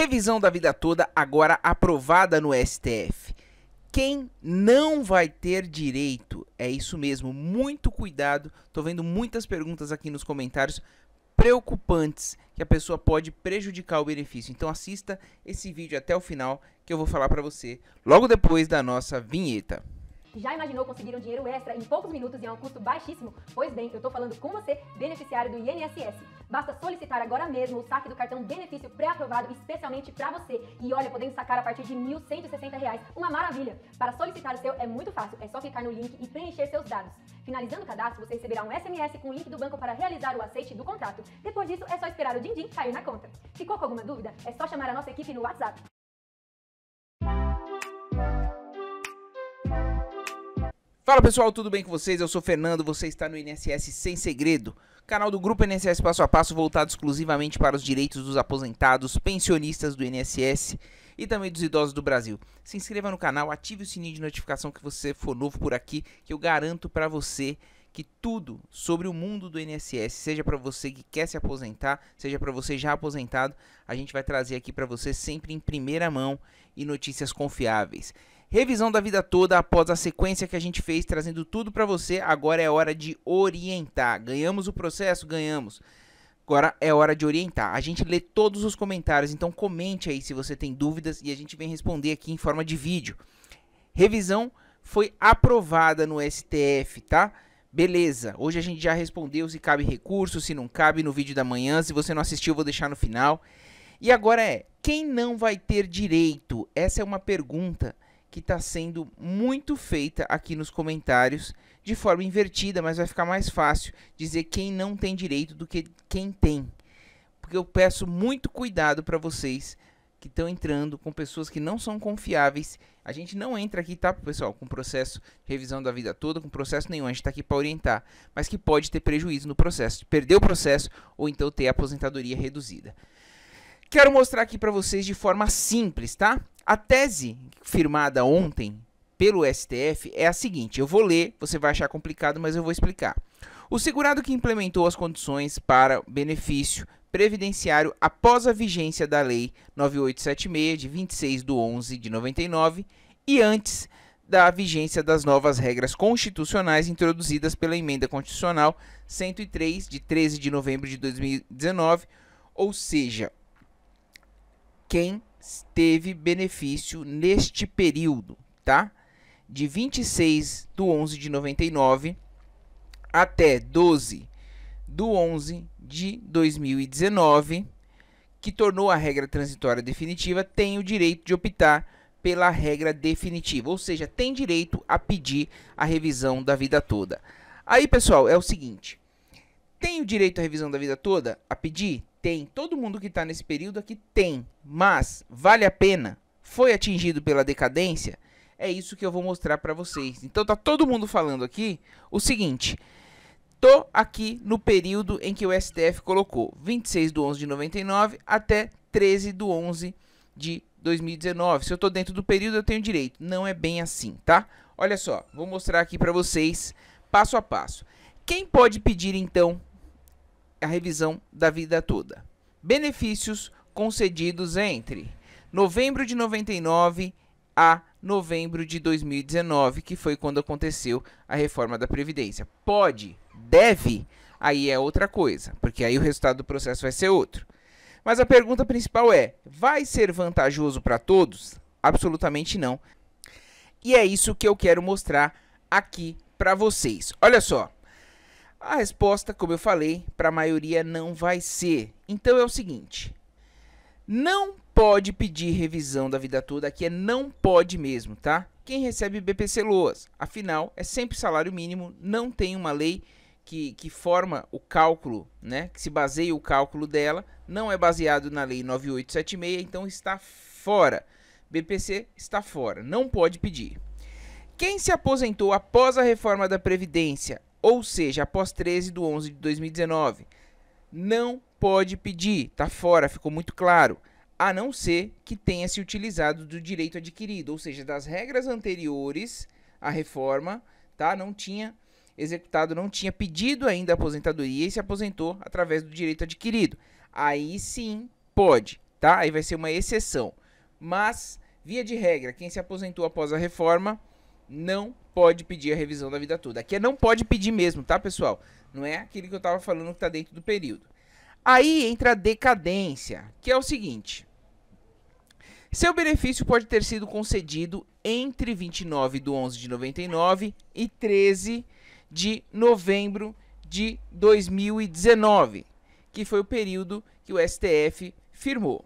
Revisão da vida toda agora aprovada no STF. Quem não vai ter direito? É isso mesmo, muito cuidado. Tô vendo muitas perguntas aqui nos comentários preocupantes que a pessoa pode prejudicar o benefício. Então assista esse vídeo até o final que eu vou falar para você logo depois da nossa vinheta. Já imaginou conseguir um dinheiro extra em poucos minutos e a um custo baixíssimo? Pois bem, eu estou falando com você, beneficiário do INSS. Basta solicitar agora mesmo o saque do cartão benefício pré-aprovado especialmente para você. E olha, podendo sacar a partir de R$ 1.160, uma maravilha! Para solicitar o seu é muito fácil, é só clicar no link e preencher seus dados. Finalizando o cadastro, você receberá um SMS com o link do banco para realizar o aceite do contrato. Depois disso, é só esperar o din-din cair na conta. Ficou com alguma dúvida? É só chamar a nossa equipe no WhatsApp. Fala pessoal, tudo bem com vocês? Eu sou Fernando, você está no INSS Sem Segredo. Canal do Grupo INSS Passo a Passo voltado exclusivamente para os direitos dos aposentados, pensionistas do INSS e também dos idosos do Brasil. Se inscreva no canal, ative o sininho de notificação que você for novo por aqui, que eu garanto para você que tudo sobre o mundo do INSS, seja para você que quer se aposentar, seja para você já aposentado, a gente vai trazer aqui para você sempre em primeira mão e notícias confiáveis. Revisão da vida toda após a sequência que a gente fez trazendo tudo para você. Agora é hora de orientar. Ganhamos o processo, ganhamos. Agora é hora de orientar. A gente lê todos os comentários, então comente aí se você tem dúvidas e a gente vem responder aqui em forma de vídeo. Revisão foi aprovada no STF, tá? Beleza, hoje a gente já respondeu se cabe recurso, se não cabe no vídeo da manhã. Se você não assistiu, vou deixar no final. E agora é: quem não vai ter direito? Essa é uma pergunta que está sendo muito feita aqui nos comentários de forma invertida, mas vai ficar mais fácil dizer quem não tem direito do que quem tem. Porque eu peço muito cuidado para vocês que estão entrando com pessoas que não são confiáveis. A gente não entra aqui, tá, pessoal, com processo de revisão da vida toda, com processo nenhum. A gente está aqui para orientar, mas que pode ter prejuízo no processo, perder o processo ou então ter a aposentadoria reduzida. Quero mostrar aqui para vocês de forma simples, tá? A tese firmada ontem pelo STF é a seguinte: eu vou ler, você vai achar complicado, mas eu vou explicar. O segurado que implementou as condições para benefício previdenciário após a vigência da Lei 9876, de 26 de 11 de 99, e antes da vigência das novas regras constitucionais introduzidas pela Emenda Constitucional 103, de 13 de novembro de 2019, ou seja, quem teve benefício neste período, tá? De 26 do 11 de 99 até 12 do 11 de 2019, que tornou a regra transitória definitiva, tem o direito de optar pela regra definitiva, ou seja, tem direito a pedir a revisão da vida toda. Aí, pessoal, é o seguinte: tem o direito à revisão da vida toda? A pedir? Tem. Todo mundo que está nesse período aqui tem. Mas vale a pena? Foi atingido pela decadência? É isso que eu vou mostrar para vocês. Então tá todo mundo falando aqui o seguinte. Tô aqui no período em que o STF colocou 26 do 11 de 99 até 13 do 11 de 2019. Se eu tô dentro do período, eu tenho direito. Não é bem assim, tá? Olha só, vou mostrar aqui para vocês passo a passo. Quem pode pedir então a revisão da vida toda. Benefícios concedidos entre novembro de 99 a novembro de 2019, que foi quando aconteceu a reforma da Previdência. Pode, deve, aí é outra coisa, porque aí o resultado do processo vai ser outro. Mas a pergunta principal é: vai ser vantajoso para todos? Absolutamente não. E é isso que eu quero mostrar aqui para vocês. Olha só. A resposta, como eu falei, para a maioria não vai ser. Então é o seguinte: não pode pedir revisão da vida toda, aqui é não pode mesmo, tá? Quem recebe BPC Loas, afinal, é sempre salário mínimo, não tem uma lei que, que forma o cálculo, né? Que se baseia o cálculo dela, não é baseado na lei 9876, então está fora. BPC está fora, não pode pedir. Quem se aposentou após a reforma da Previdência ou seja, após 13 de 11 de 2019. Não pode pedir, tá fora, ficou muito claro, a não ser que tenha se utilizado do direito adquirido, ou seja, das regras anteriores à reforma, tá? Não tinha executado, não tinha pedido ainda a aposentadoria e se aposentou através do direito adquirido. Aí sim pode, tá? Aí vai ser uma exceção. Mas, via de regra, quem se aposentou após a reforma não pode pedir a revisão da vida toda. Aqui é não pode pedir mesmo, tá, pessoal? Não é aquele que eu tava falando que tá dentro do período. Aí entra a decadência, que é o seguinte: seu benefício pode ter sido concedido entre 29 de 11 de 99 e 13 de novembro de 2019, que foi o período que o STF firmou.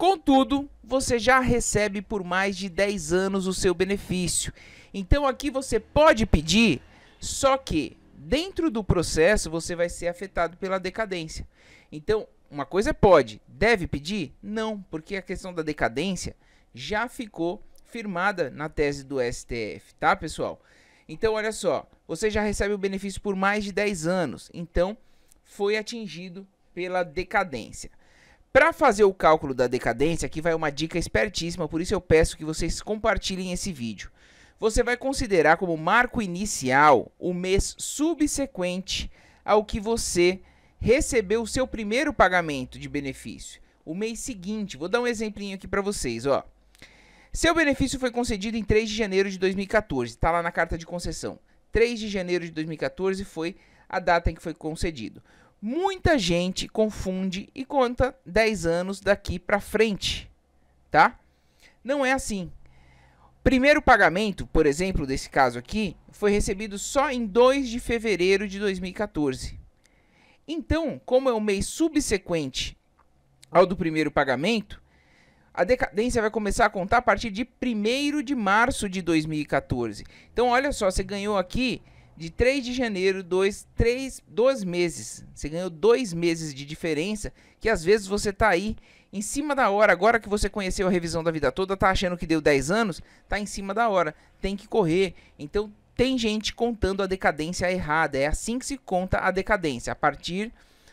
Contudo, você já recebe por mais de 10 anos o seu benefício. Então aqui você pode pedir, só que dentro do processo você vai ser afetado pela decadência. Então, uma coisa é pode, deve pedir? Não, porque a questão da decadência já ficou firmada na tese do STF, tá, pessoal? Então, olha só, você já recebe o benefício por mais de 10 anos, então foi atingido pela decadência. Para fazer o cálculo da decadência, aqui vai uma dica espertíssima, por isso eu peço que vocês compartilhem esse vídeo. Você vai considerar como marco inicial o mês subsequente ao que você recebeu o seu primeiro pagamento de benefício. O mês seguinte, vou dar um exemplinho aqui para vocês, ó. Seu benefício foi concedido em 3 de janeiro de 2014, está lá na carta de concessão. 3 de janeiro de 2014 foi a data em que foi concedido. Muita gente confunde e conta 10 anos daqui para frente, tá? Não é assim. Primeiro pagamento, por exemplo, desse caso aqui, foi recebido só em 2 de fevereiro de 2014. Então, como é o mês subsequente ao do primeiro pagamento, a decadência vai começar a contar a partir de 1 de março de 2014. Então, olha só, você ganhou aqui de 3 de janeiro, dois, três, dois meses. Você ganhou dois meses de diferença, que às vezes você tá aí em cima da hora. Agora que você conheceu a revisão da vida toda, tá achando que deu 10 anos, tá em cima da hora. Tem que correr. Então tem gente contando a decadência errada. É assim que se conta a decadência. A partir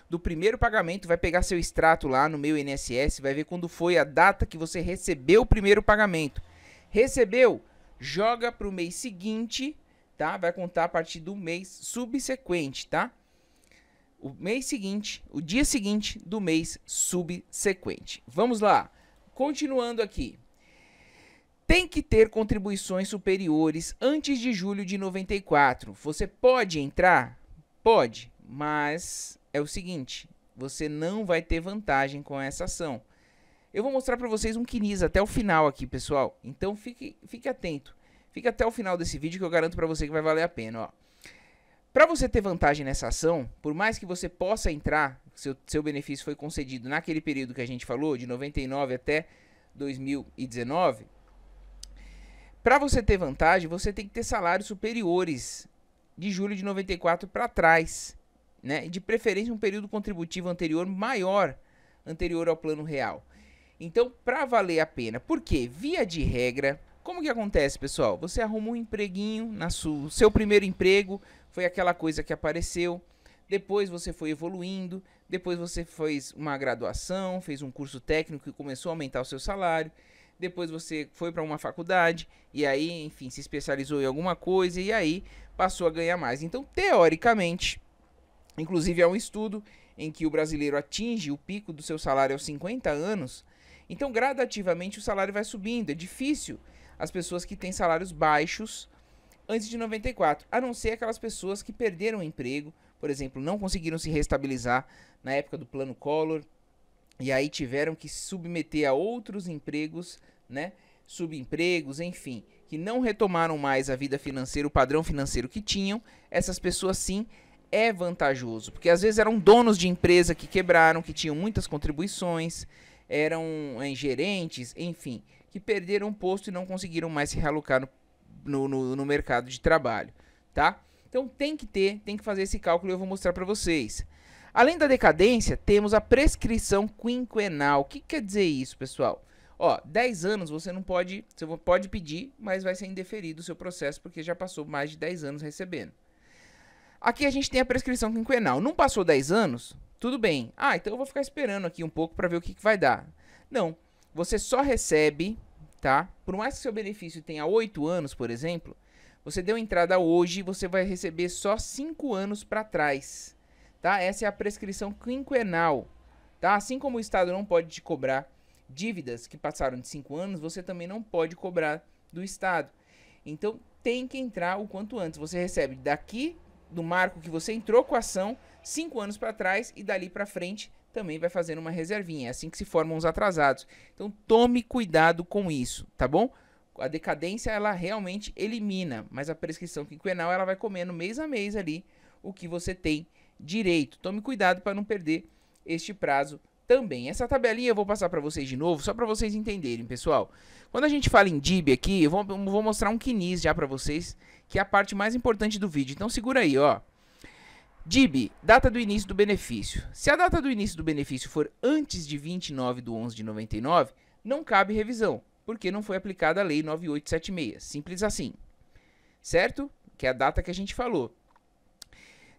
do primeiro pagamento, vai pegar seu extrato lá no meu INSS, vai ver quando foi a data que você recebeu o primeiro pagamento. Recebeu, joga para o mês seguinte tá? Vai contar a partir do mês subsequente, tá? O mês seguinte, o dia seguinte do mês subsequente. Vamos lá. Continuando aqui. Tem que ter contribuições superiores antes de julho de 94. Você pode entrar? Pode, mas é o seguinte, você não vai ter vantagem com essa ação. Eu vou mostrar para vocês um quinis até o final aqui, pessoal. Então fique, fique atento. Fica até o final desse vídeo que eu garanto para você que vai valer a pena, Para você ter vantagem nessa ação, por mais que você possa entrar, seu, seu benefício foi concedido naquele período que a gente falou, de 99 até 2019, para você ter vantagem, você tem que ter salários superiores de julho de 94 para trás, né? De preferência um período contributivo anterior maior anterior ao plano real. Então, para valer a pena, por quê? via de regra, como que acontece, pessoal? Você arrumou um empreguinho, na sua, seu primeiro emprego foi aquela coisa que apareceu, depois você foi evoluindo, depois você fez uma graduação, fez um curso técnico e começou a aumentar o seu salário, depois você foi para uma faculdade e aí, enfim, se especializou em alguma coisa e aí passou a ganhar mais. Então, teoricamente, inclusive há um estudo em que o brasileiro atinge o pico do seu salário aos 50 anos, então gradativamente o salário vai subindo, é difícil as pessoas que têm salários baixos antes de 94, a não ser aquelas pessoas que perderam o emprego, por exemplo, não conseguiram se restabilizar na época do plano Collor e aí tiveram que submeter a outros empregos, né? Subempregos, enfim, que não retomaram mais a vida financeira, o padrão financeiro que tinham, essas pessoas sim é vantajoso, porque às vezes eram donos de empresa que quebraram, que tinham muitas contribuições, eram eh, gerentes, enfim, que perderam um posto e não conseguiram mais se realocar no, no, no, no mercado de trabalho, tá? Então tem que ter, tem que fazer esse cálculo e eu vou mostrar para vocês. Além da decadência, temos a prescrição quinquenal. O que quer dizer isso, pessoal? Ó, 10 anos você não pode, você pode pedir, mas vai ser indeferido o seu processo porque já passou mais de 10 anos recebendo. Aqui a gente tem a prescrição quinquenal. Não passou 10 anos? Tudo bem. Ah, então eu vou ficar esperando aqui um pouco para ver o que, que vai dar. Não, você só recebe tá? Por mais que seu benefício tenha 8 anos, por exemplo, você deu entrada hoje, você vai receber só 5 anos para trás, tá? Essa é a prescrição quinquenal, tá? Assim como o Estado não pode te cobrar dívidas que passaram de 5 anos, você também não pode cobrar do Estado. Então tem que entrar o quanto antes. Você recebe daqui do marco que você entrou com a ação cinco anos para trás e dali para frente também vai fazendo uma reservinha. É assim que se formam os atrasados. Então tome cuidado com isso, tá bom? A decadência ela realmente elimina, mas a prescrição quinquenal ela vai comendo mês a mês ali o que você tem direito. Tome cuidado para não perder este prazo também. Essa tabelinha eu vou passar para vocês de novo, só para vocês entenderem, pessoal. Quando a gente fala em DIB aqui, eu vou, eu vou mostrar um quinis já para vocês, que é a parte mais importante do vídeo. Então segura aí, ó. DIB, data do início do benefício. Se a data do início do benefício for antes de 29 de 11 de 99, não cabe revisão, porque não foi aplicada a Lei 9876. Simples assim. Certo? Que é a data que a gente falou.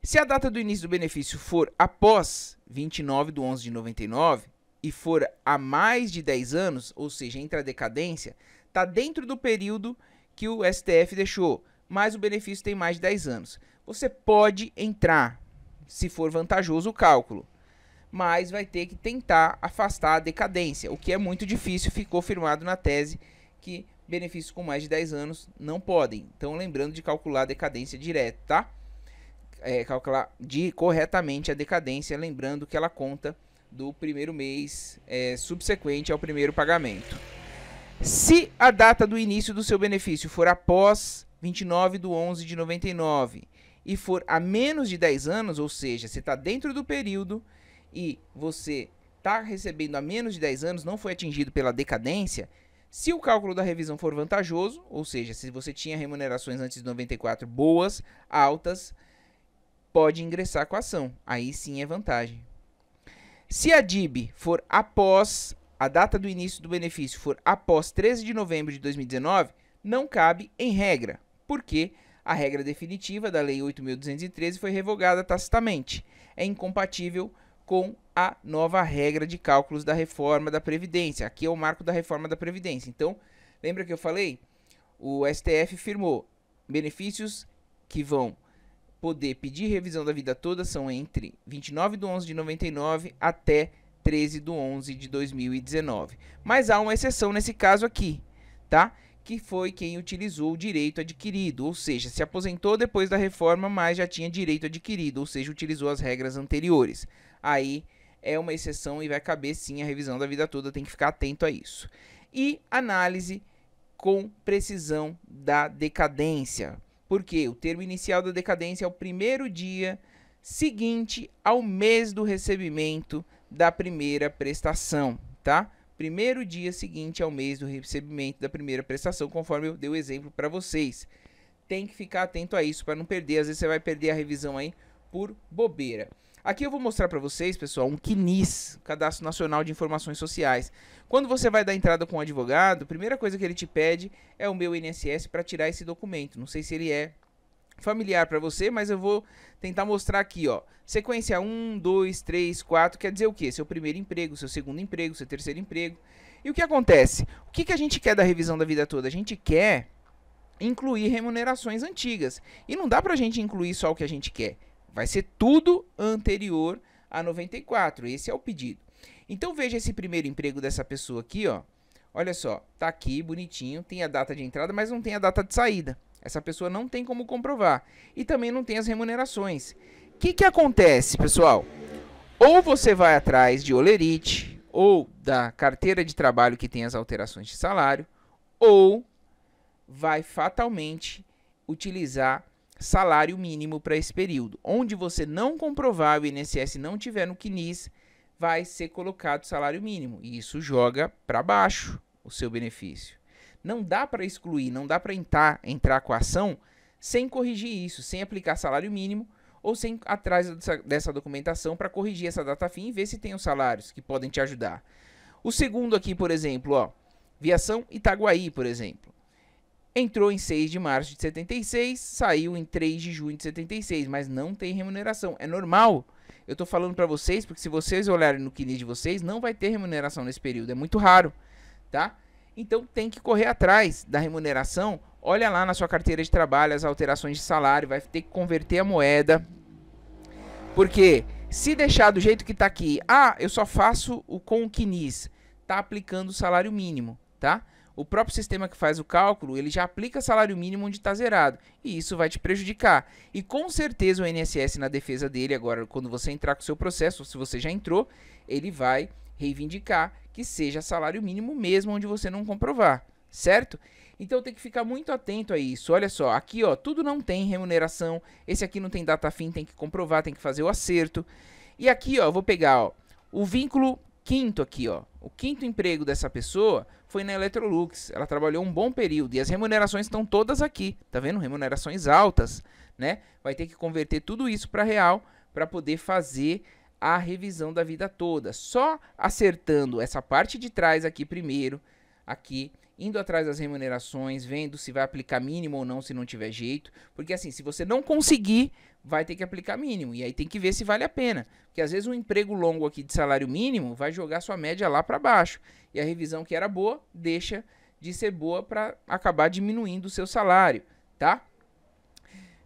Se a data do início do benefício for após 29 de 11 de 99 e for a mais de 10 anos, ou seja, entra a decadência, está dentro do período que o STF deixou, mas o benefício tem mais de 10 anos. Você pode entrar, se for vantajoso o cálculo, mas vai ter que tentar afastar a decadência, o que é muito difícil, ficou firmado na tese que benefícios com mais de 10 anos não podem. Então, lembrando de calcular a decadência direta, tá? É, calcular de, corretamente a decadência, lembrando que ela conta do primeiro mês é, subsequente ao primeiro pagamento. Se a data do início do seu benefício for após 29 de 11 de 99 e for a menos de 10 anos, ou seja, você está dentro do período e você está recebendo a menos de 10 anos, não foi atingido pela decadência, se o cálculo da revisão for vantajoso, ou seja, se você tinha remunerações antes de 94 boas, altas, pode ingressar com a ação. Aí sim é vantagem. Se a DIB for após a data do início do benefício for após 13 de novembro de 2019, não cabe em regra, porque a regra definitiva da Lei 8.213 foi revogada tacitamente. É incompatível com a nova regra de cálculos da reforma da Previdência. Aqui é o marco da reforma da Previdência. Então, lembra que eu falei? O STF firmou benefícios que vão poder pedir revisão da vida toda são entre 29 de 11 de 99 até 13 de 11 de 2019. Mas há uma exceção nesse caso aqui, tá? que foi quem utilizou o direito adquirido, ou seja, se aposentou depois da reforma, mas já tinha direito adquirido, ou seja, utilizou as regras anteriores. Aí é uma exceção e vai caber sim a revisão da vida toda, tem que ficar atento a isso. E análise com precisão da decadência. Porque o termo inicial da decadência é o primeiro dia seguinte ao mês do recebimento da primeira prestação, tá? primeiro dia seguinte ao mês do recebimento da primeira prestação, conforme eu dei o exemplo para vocês. Tem que ficar atento a isso para não perder, às vezes você vai perder a revisão aí por bobeira. Aqui eu vou mostrar para vocês, pessoal, um CNIS, Cadastro Nacional de Informações Sociais. Quando você vai dar entrada com um advogado, a primeira coisa que ele te pede é o meu INSS para tirar esse documento. Não sei se ele é familiar para você, mas eu vou tentar mostrar aqui, ó. Sequência 1, 2, 3, 4, quer dizer o quê? Seu primeiro emprego, seu segundo emprego, seu terceiro emprego. E o que acontece? O que, que a gente quer da revisão da vida toda? A gente quer incluir remunerações antigas. E não dá para a gente incluir só o que a gente quer. Vai ser tudo anterior a 94. Esse é o pedido. Então veja esse primeiro emprego dessa pessoa aqui, ó. Olha só, tá aqui bonitinho, tem a data de entrada, mas não tem a data de saída. Essa pessoa não tem como comprovar. E também não tem as remunerações. O que, que acontece, pessoal? Ou você vai atrás de olerite, ou da carteira de trabalho que tem as alterações de salário, ou vai fatalmente utilizar salário mínimo para esse período. Onde você não comprovar o INSS não tiver no CNIS, vai ser colocado salário mínimo. E isso joga para baixo o seu benefício. Não dá para excluir, não dá para entrar, entrar com a ação sem corrigir isso, sem aplicar salário mínimo ou sem ir atrás dessa documentação para corrigir essa data fim e ver se tem os salários que podem te ajudar. O segundo aqui, por exemplo, ó, Viação Itaguaí, por exemplo. Entrou em 6 de março de 76, saiu em 3 de junho de 76, mas não tem remuneração. É normal. Eu estou falando para vocês porque se vocês olharem no quinis de vocês, não vai ter remuneração nesse período, é muito raro, tá? Então tem que correr atrás da remuneração. Olha lá na sua carteira de trabalho as alterações de salário, vai ter que converter a moeda. Porque se deixar do jeito que está aqui, ah, eu só faço o com o quinis, tá aplicando o salário mínimo, tá? O próprio sistema que faz o cálculo, ele já aplica salário mínimo onde está zerado. E isso vai te prejudicar. E com certeza o INSS, na defesa dele, agora, quando você entrar com o seu processo, ou se você já entrou, ele vai reivindicar que seja salário mínimo mesmo onde você não comprovar, certo? Então tem que ficar muito atento a isso. Olha só, aqui ó, tudo não tem remuneração. Esse aqui não tem data fim, tem que comprovar, tem que fazer o acerto. E aqui ó, vou pegar ó, o vínculo quinto aqui ó. O quinto emprego dessa pessoa foi na Electrolux. Ela trabalhou um bom período e as remunerações estão todas aqui, tá vendo? Remunerações altas, né? Vai ter que converter tudo isso para real para poder fazer a revisão da vida toda. Só acertando essa parte de trás aqui primeiro, aqui, indo atrás das remunerações, vendo se vai aplicar mínimo ou não, se não tiver jeito. Porque assim, se você não conseguir, vai ter que aplicar mínimo. E aí tem que ver se vale a pena. Porque às vezes um emprego longo aqui de salário mínimo vai jogar sua média lá para baixo. E a revisão que era boa, deixa de ser boa para acabar diminuindo o seu salário, tá?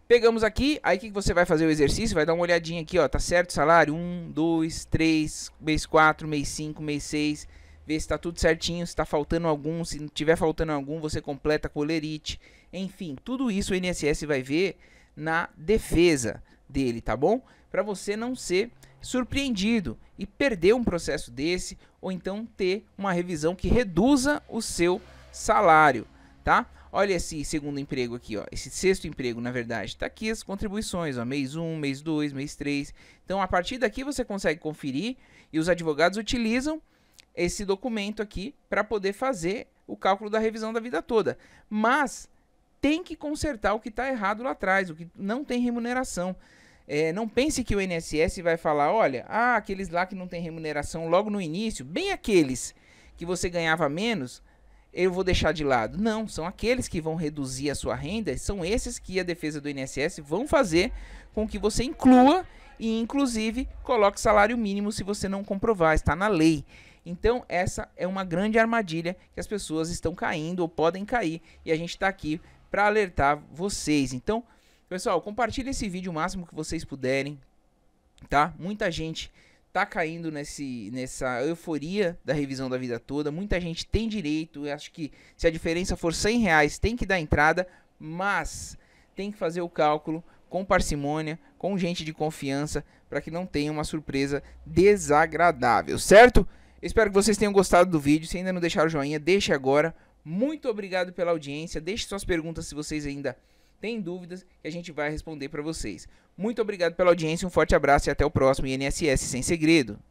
Pegamos aqui, aí o que você vai fazer o exercício? Vai dar uma olhadinha aqui, ó. Tá certo o salário? 1, 2, 3, mês 4, mês 5, mês 6. Ver se tá tudo certinho, se tá faltando algum. Se não tiver faltando algum, você completa colerite. Enfim, tudo isso o INSS vai ver na defesa dele, tá bom? Para você não ser surpreendido e perder um processo desse ou então ter uma revisão que reduza o seu salário, tá? Olha esse segundo emprego aqui, ó. Esse sexto emprego, na verdade. Tá aqui as contribuições, ó. Mês 1, mês 2, mês 3. Então, a partir daqui você consegue conferir e os advogados utilizam esse documento aqui para poder fazer o cálculo da revisão da vida toda. Mas tem que consertar o que está errado lá atrás, o que não tem remuneração. É, não pense que o INSS vai falar, olha, ah, aqueles lá que não tem remuneração logo no início, bem aqueles que você ganhava menos, eu vou deixar de lado. Não, são aqueles que vão reduzir a sua renda, são esses que a defesa do INSS vão fazer com que você inclua e inclusive coloque salário mínimo se você não comprovar, está na lei. Então, essa é uma grande armadilha que as pessoas estão caindo ou podem cair, e a gente está aqui para alertar vocês. Então, pessoal, compartilhe esse vídeo o máximo que vocês puderem, tá? Muita gente tá caindo nesse, nessa euforia da revisão da vida toda. Muita gente tem direito. Eu acho que se a diferença for 100 reais, tem que dar entrada, mas tem que fazer o cálculo com parcimônia, com gente de confiança, para que não tenha uma surpresa desagradável, certo? Espero que vocês tenham gostado do vídeo. Se ainda não deixaram o joinha, deixe agora. Muito obrigado pela audiência. Deixe suas perguntas se vocês ainda tem dúvidas que a gente vai responder para vocês. Muito obrigado pela audiência, um forte abraço e até o próximo INSS Sem Segredo.